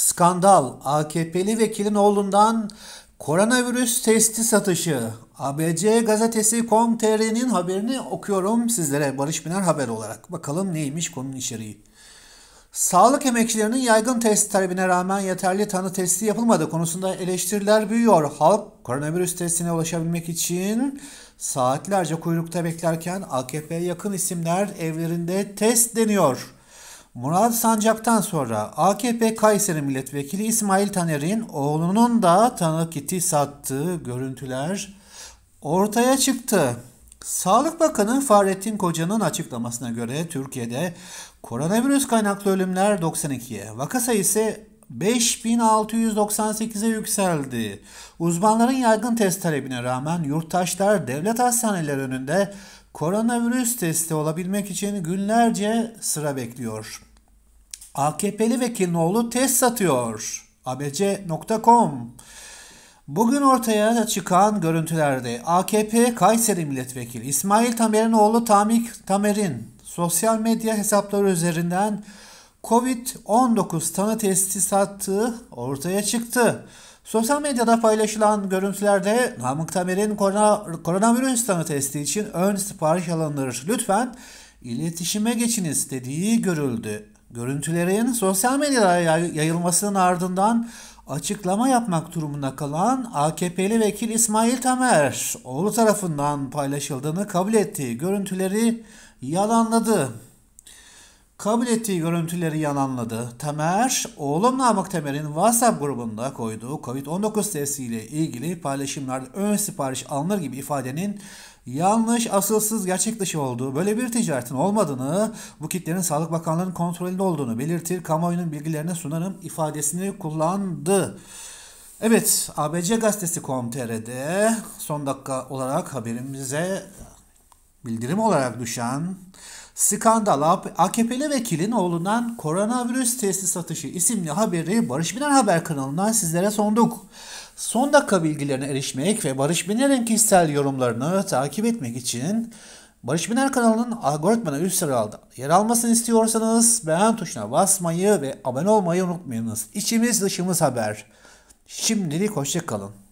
Skandal AKP'li vekilin oğlundan koronavirüs testi satışı. ABC gazetesi com.tr'nin haberini okuyorum sizlere Barış Biner haber olarak. Bakalım neymiş konunun içeriği. Sağlık emekçilerinin yaygın test talebine rağmen yeterli tanı testi yapılmadı konusunda eleştiriler büyüyor. Halk koronavirüs testine ulaşabilmek için saatlerce kuyrukta beklerken AKP'ye yakın isimler evlerinde test deniyor. Murat Sancak'tan sonra AKP Kayseri Milletvekili İsmail Taner'in oğlunun da tanık iti sattığı görüntüler ortaya çıktı. Sağlık Bakanı Fahrettin Koca'nın açıklamasına göre Türkiye'de koronavirüs kaynaklı ölümler 92'ye, vaka sayısı 5698'e yükseldi. Uzmanların yaygın test talebine rağmen yurttaşlar devlet hastaneleri önünde koronavirüs testi olabilmek için günlerce sıra bekliyor. AKP'li vekilin oğlu test satıyor. abc.com Bugün ortaya çıkan görüntülerde AKP Kayseri Milletvekili İsmail Tamer'in oğlu Tamik Tamer'in sosyal medya hesapları üzerinden COVID-19 tanı testi sattığı ortaya çıktı. Sosyal medyada paylaşılan görüntülerde Namık Tamer'in korona, koronavirüs tanı testi için ön sipariş alınır. Lütfen iletişime geçiniz dediği görüldü. Görüntülerin sosyal medyada yayılmasının ardından açıklama yapmak durumunda kalan AKP'li vekil İsmail Tamer, oğlu tarafından paylaşıldığını kabul ettiği görüntüleri yalanladı kabul ettiği görüntüleri yalanladı. Temer, oğlum Namık Temer'in WhatsApp grubunda koyduğu COVID-19 testiyle ilgili paylaşımlarda ön sipariş alınır gibi ifadenin yanlış, asılsız, gerçek dışı olduğu, böyle bir ticaretin olmadığını, bu kitlerin Sağlık Bakanlığı'nın kontrolünde olduğunu belirtir, kamuoyunun bilgilerine sunarım ifadesini kullandı. Evet, ABC Gazetesi.com.tr'de son dakika olarak haberimize bildirim olarak düşen skandal AKP'li vekilin oğlundan koronavirüs testi satışı isimli haberi Barış Biner Haber kanalından sizlere sunduk. Son dakika bilgilerine erişmek ve Barış Biner'in kişisel yorumlarını takip etmek için Barış Biner kanalının algoritmana üst sırada yer almasını istiyorsanız beğen tuşuna basmayı ve abone olmayı unutmayınız. İçimiz dışımız haber. Şimdilik hoşçakalın.